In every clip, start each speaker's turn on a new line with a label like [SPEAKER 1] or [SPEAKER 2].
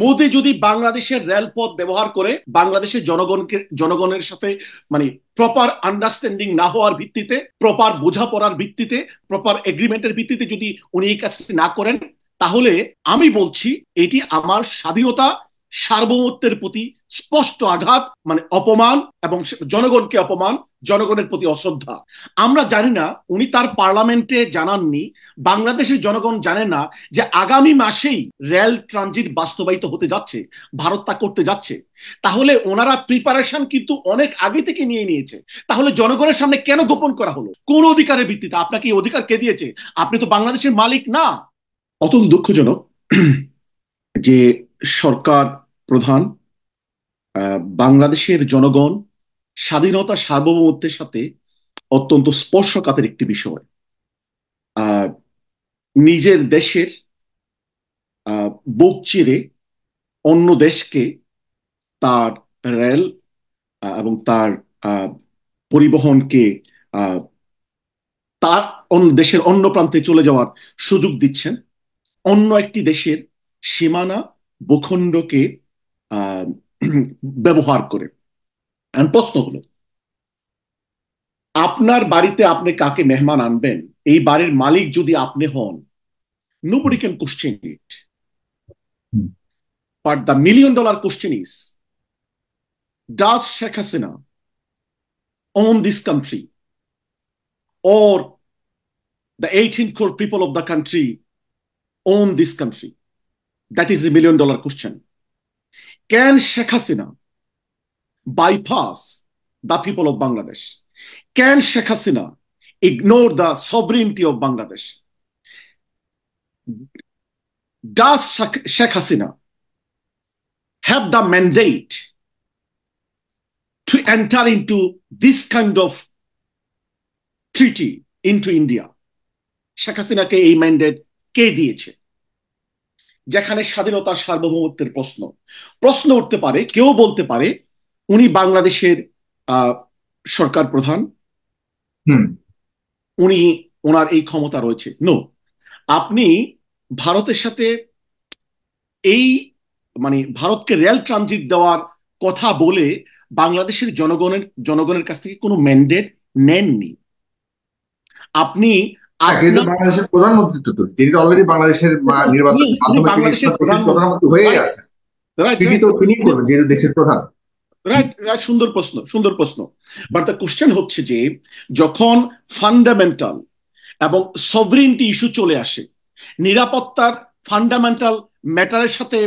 [SPEAKER 1] মোদি যদি বাংলাদেশের রেলপথ ব্যবহার করে বাংলাদেশের জনগণকে জনগণের সাথে মানে প্রপার আন্ডারস্ট্যান্ডিং না হওয়ার ভিত্তিতে প্রপার বোঝাপড়ার ভিত্তিতে প্রপার এগ্রিমেন্টের ভিত্তিতে যদি উনি এই কাজটি না করেন তাহলে আমি বলছি এটি আমার স্বাধীনতা সার্বভৌমত্বের প্রতি স্পষ্ট আঘাত মানে অপমান এবং জনগণকে অপমান জনগণের প্রতি অশ্রদ্ধা আমরা জানি না উনি তার পার্লামেন্টে জানাননি বাংলাদেশের জনগণ জানে না যে আগামী মাসেই রেল ট্রানজিট বাস্তবায়িত হতে যাচ্ছে ভারত তা করতে যাচ্ছে তাহলে ওনারা প্রিপারেশন কিন্তু অনেক আগে থেকে নিয়ে নিয়েছে তাহলে জনগণের সামনে কেন গোপন করা হলো কোন অধিকারের ভিত্তিতে আপনাকে এই অধিকার কে দিয়েছে আপনি তো বাংলাদেশের মালিক না অত দুঃখজনক যে সরকার প্রধান বাংলাদেশের জনগণ স্বাধীনতা সার্বভৌমত্বের সাথে অত্যন্ত স্পর্শকাতের একটি বিষয় নিজের দেশের বুক চিরে অন্য দেশকে তার রেল এবং তার পরিবহনকে তার অন্য দেশের অন্য প্রান্তে চলে যাওয়ার সুযোগ দিচ্ছেন অন্য একটি দেশের সীমানা ভূখণ্ডকে ব্যবহার করে প্রশ্ন হলো আপনার বাড়িতে আপনি কাকে মেহমান আনবেন এই বাড়ির মালিক যদি আপনি হন nobody can question it but the million dollar question is does Sheikh Hasina own this country or the eighteen four people of the country own this country That is a million dollar question. Can Sheikh Hasina bypass the people of Bangladesh? Can Sheikh Hasina ignore the sovereignty of Bangladesh? Does Sheikh Hasina have the mandate to enter into this kind of treaty into India? Sheikh হাসিনাকে এই mandate কে দিয়েছে যেখানে স্বাধীনতা সার্বভৌমত্বের প্রশ্ন প্রশ্ন উঠতে পারে কেউ বলতে পারে উনি বাংলাদেশের সরকার প্রধান উনি ওনার এই ক্ষমতা রয়েছে নো আপনি ভারতের সাথে এই মানে ভারতকে রেল ট্রানজিট দেওয়ার কথা বলে বাংলাদেশের জনগণের জনগণের কাছ থেকে কোনো ম্যান্ডেট নেননি আপনি বাংলাদেশের প্রধানমন্ত্রী তো তিনি তো অলরেডি বাংলাদেশের নির্বাচন যেহেতু দেশের প্রধান সুন্দর প্রশ্ন সুন্দর প্রশ্ন বাট দ্য কোশ্চেন হচ্ছে যে যখন ফান্ডামেন্টাল এবং সভরিনটি ইস্যু চলে আসে নিরাপত্তার ফান্ডামেন্টাল ম্যাটারের সাথে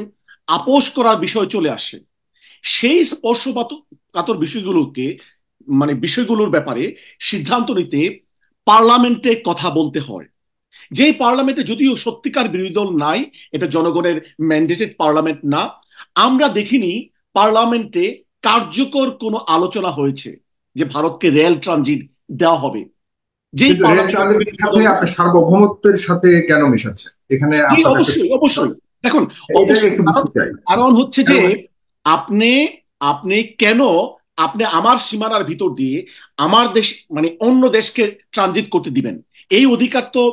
[SPEAKER 1] আপোষ করার বিষয় চলে আসে সেই স্পর্শকাতর বিষয়গুলোকে মানে বিষয়গুলোর ব্যাপারে সিদ্ধান্ত নিতে পার্লামেন্টে কথা বলতে হয় যে পার্লামেন্টে যদিও সত্যিকার বিরোধী দল নাই এটা জনগণের ম্যান্ডেটেড পার্লামেন্ট না আমরা দেখিনি পার্লামেন্টে কার্যকর কোনো আলোচনা হয়েছে যে ভারতকে রেল ট্রানজিট দেওয়া হবে যে সার্বভৌমত্বের সাথে কেন মিশাচ্ছে এখানে অবশ্যই অবশ্যই দেখুন কারণ হচ্ছে যে আপনি আপনি কেন আপনি আমার সীমানার ভিতর দিয়ে আমার দেশ মানে অন্য দেশকে ট্রানজিট করতে দিবেন এই অধিকার তো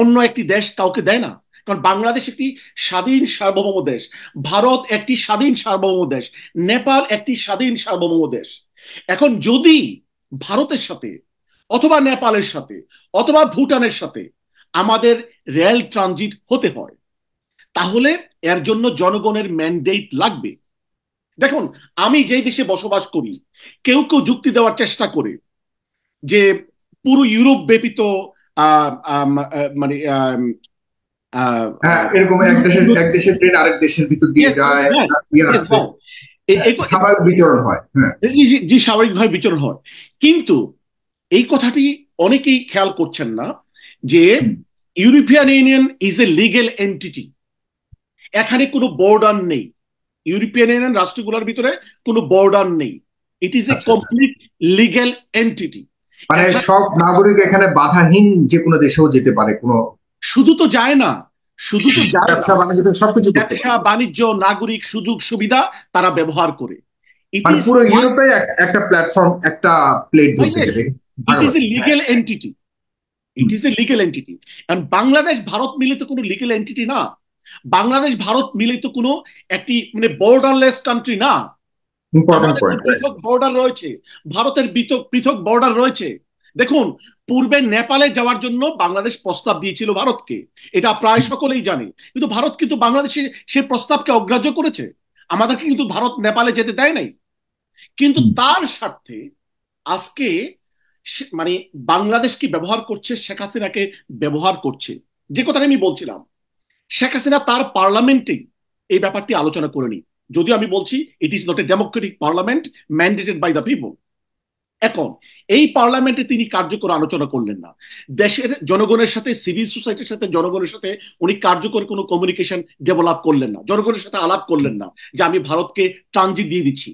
[SPEAKER 1] অন্য একটি দেশ কাউকে দেয় না কারণ বাংলাদেশ একটি স্বাধীন সার্বভৌম দেশ ভারত একটি স্বাধীন সার্বভৌম দেশ নেপাল একটি স্বাধীন সার্বভৌম দেশ এখন যদি ভারতের সাথে অথবা নেপালের সাথে অথবা ভুটানের সাথে আমাদের রেল ট্রানজিট হতে হয় তাহলে এর জন্য জনগণের ম্যান্ডেট লাগবে দেখুন আমি যেই দেশে বসবাস করি কেউ কেউ যুক্তি দেওয়ার চেষ্টা করে যে পুরো ইউরোপ ব্যাপিত মানে হ্যাঁ, এরকম এক হ্যাঁ, ইয়ে হ্যাঁ। স্বাভাবিক বিচরণ হয় জি স্বাভাবিকভাবে বিচরণ হয় কিন্তু এই কথাটি অনেকেই খেয়াল করছেন না যে European Union is a legal entity এখানে কোনো বর্ডার নেই ইউরোপিয়ান ইউনিয়ন রাষ্ট্রগুলোর ভিতরে কোনো বর্ডার নেই it is a complete legal entity মানে সব নাগরিক এখানে বাধাহীন যে কোনো দেশেও যেতে পারে কোনো শুধু তো যায় না শুধু তো ব্যবসা বাণিজ্য সবকিছু ব্যবসা বাণিজ্য নাগরিক সুযোগ সুবিধা তারা ব্যবহার করে মানে পুরো ইউরোপে একটা প্ল্যাটফর্ম একটা plate it is a legal entity it is a legal entity and Bangladesh Bharat মিলে তো কোনো লিগ্যাল এন্টিটি না বাংলাদেশ ভারত মিলে তো কোনো একটি মানে বর্ডারলেস কান্ট্রি না পৃথক বর্ডার রয়েছে ভারতের পৃথক বর্ডার রয়েছে দেখুন পূর্বে নেপালে যাওয়ার জন্য বাংলাদেশ প্রস্তাব দিয়েছিল ভারতকে এটা প্রায় সকলেই জানে কিন্তু ভারত কিন্তু বাংলাদেশের সেই প্রস্তাবকে অগ্রাহ্য করেছে আমাদেরকে কিন্তু ভারত নেপালে যেতে দেয় নাই কিন্তু তার স্বার্থে আজকে মানে বাংলাদেশকে ব্যবহার করছে শেখ হাসিনাকে ব্যবহার করছে যে কথাটা আমি বলছিলাম শেখ হাসিনা তার পার্লামেন্টে এই ব্যাপারটি আলোচনা করেনি যদিও আমি বলছি it is not a democratic parliament mandated by the people এখন এই পার্লামেন্টে তিনি কার্যকর আলোচনা করলেন না দেশের জনগণের সাথে সিভিল সোসাইটির সাথে জনগণের সাথে উনি কার্যকর কোনো কমিউনিকেশন ডেভেলপ করলেন না জনগণের সাথে আলাপ করলেন না যে আমি ভারতকে ট্রানজিট দিয়ে দিচ্ছি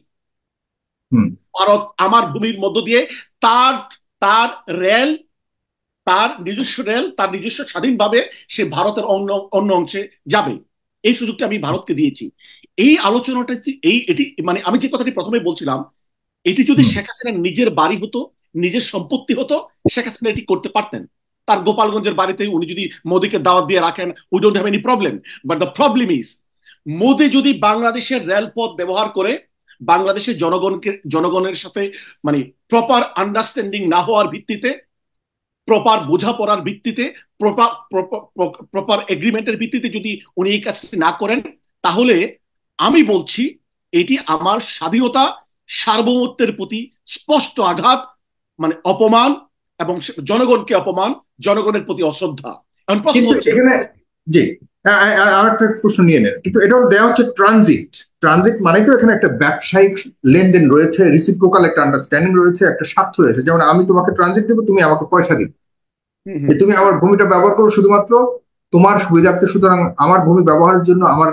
[SPEAKER 1] ভারত আমার ভূমির মধ্য দিয়ে তার তার রেল তার নিজস্ব রেল তার নিজস্ব স্বাধীনভাবে সে ভারতের অন্য অন্য অংশে যাবে এই সুযোগটা আমি ভারতকে দিয়েছি এই আলোচনাটা এই এটি মানে আমি যে কথাটি প্রথমে বলছিলাম এটি যদি শেখ হাসিনা নিজের বাড়ি হতো নিজের সম্পত্তি হতো শেখ হাসিনা এটি করতে পারতেন তার গোপালগঞ্জের বাড়িতে উনি যদি মোদীকে দাওয়াত দিয়ে রাখেন we don't have any problem but the problem is Modi যদি বাংলাদেশের রেলপথ ব্যবহার করে বাংলাদেশের জনগণকে জনগণের সাথে মানে প্রপার আন্ডারস্ট্যান্ডিং না হওয়ার ভিত্তিতে প্রপার বোঝাপড়ার ভিত্তিতে প্রপার এগ্রিমেন্টের ভিত্তিতে যদি উনি এই কাজটি না করেন তাহলে আমি বলছি এটি আমার স্বাধীনতা সার্বভৌমত্বের প্রতি স্পষ্ট আঘাত মানে অপমান এবং জনগণকে অপমান জনগণের প্রতি অশ্রদ্ধা হচ্ছে জি আর একটা প্রশ্ন নিয়ে নেন কিন্তু এটা দেওয়া হচ্ছে ট্রানজিট ট্রানজিট মানে তো এখানে একটা ব্যবসায়িক লেনদেন রয়েছে রিসিপ্রোকাল একটা আন্ডারস্ট্যান্ডিং রয়েছে একটা স্বার্থ রয়েছে যেমন আমি তোমাকে ট্রানজিট দেবো তুমি আমাকে পয়সা দিবে তুমি আমার ভূমিটা ব্যবহার করো শুধুমাত্র তোমার সুবিধার্থে সুতরাং আমার ভূমি ব্যবহারের জন্য আমার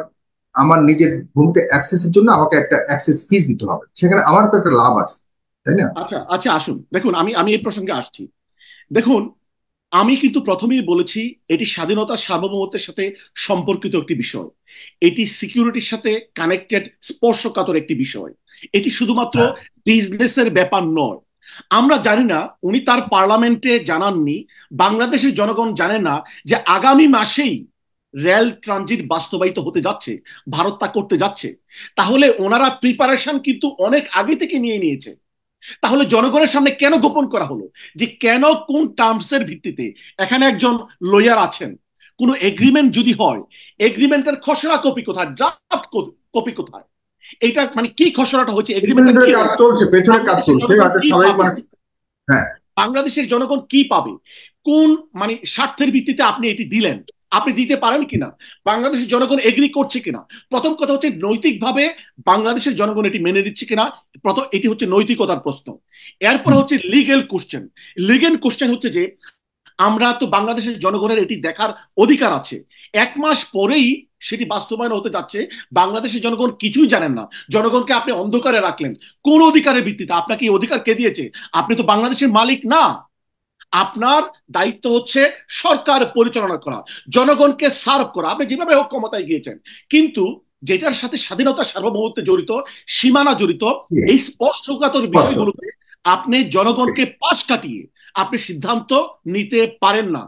[SPEAKER 1] আমার নিজের ভূমিতে অ্যাক্সেসের জন্য আমাকে একটা অ্যাক্সেস ফিজ দিতে হবে সেখানে আমার তো একটা লাভ আছে তাই না আচ্ছা আচ্ছা আসুন দেখুন আমি আমি এই প্রসঙ্গে আসছি দেখুন আমি কিন্তু প্রথমেই বলেছি এটি স্বাধীনতা সার্বভৌমত্বের সাথে সম্পর্কিত একটি বিষয় এটি সিকিউরিটির সাথে কানেক্টেড স্পর্শকাতর একটি বিষয় এটি শুধুমাত্র বিজনেসের হ্যাঁ। ব্যাপার নয় আমরা জানি না উনি তার পার্লামেন্টে জানাননি বাংলাদেশের জনগণ জানে না যে আগামী মাসেই রেল ট্রানজিট বাস্তবায়িত হতে যাচ্ছে ভারত তা করতে যাচ্ছে তাহলে ওনারা প্রিপারেশন কিন্তু অনেক আগে থেকে নিয়ে নিয়েছে তাহলে জনগণের সামনে কেন গোপন করা হলো যে কেন কোন টার্মসের ভিত্তিতে এখানে একজন লয়ার আছেন কোন এগ্রিমেন্ট যদি হয় এগ্রিমেন্টের খসড়া কপি কোথায় ড্রাফট কপি কোথায় এটা মানে কি খসড়াটা হচ্ছে মানে- হ্যাঁ বাংলাদেশের জনগণ কি পাবে কোন মানে স্বার্থের ভিত্তিতে আপনি এটি দিলেন আপনি দিতে পারেন কিনা বাংলাদেশের জনগণ এগ্রি করছে কিনা প্রথম কথা হচ্ছে নৈতিকভাবে বাংলাদেশের জনগণ এটি মেনে দিচ্ছে কিনা প্রথম এটি হচ্ছে নৈতিকতার প্রশ্ন এরপর হচ্ছে লিগেল কোশ্চেন লিগেল কোশ্চেন হচ্ছে যে আমরা তো বাংলাদেশের জনগণের এটি দেখার অধিকার আছে এক মাস পরেই সেটি বাস্তবায়ন হতে যাচ্ছে বাংলাদেশের জনগণ কিছুই জানেন না জনগণকে আপনি অন্ধকারে রাখলেন কোন অধিকারের ভিত্তিতে আপনাকে এই অধিকার কে দিয়েছে আপনি তো বাংলাদেশের মালিক না আপনার দায়িত্ব হচ্ছে সরকার পরিচালনা করা জনগণকে সার্ভ করা আপনি যেভাবে হোক ক্ষমতায় গিয়েছেন কিন্তু যেটার সাথে স্বাধীনতা সার্বভৌমত্বে জড়িত সীমানা জড়িত এই স্পর্শকাতর বিষয়গুলোতে আপনি জনগণকে পাশ কাটিয়ে আপনি সিদ্ধান্ত নিতে পারেন না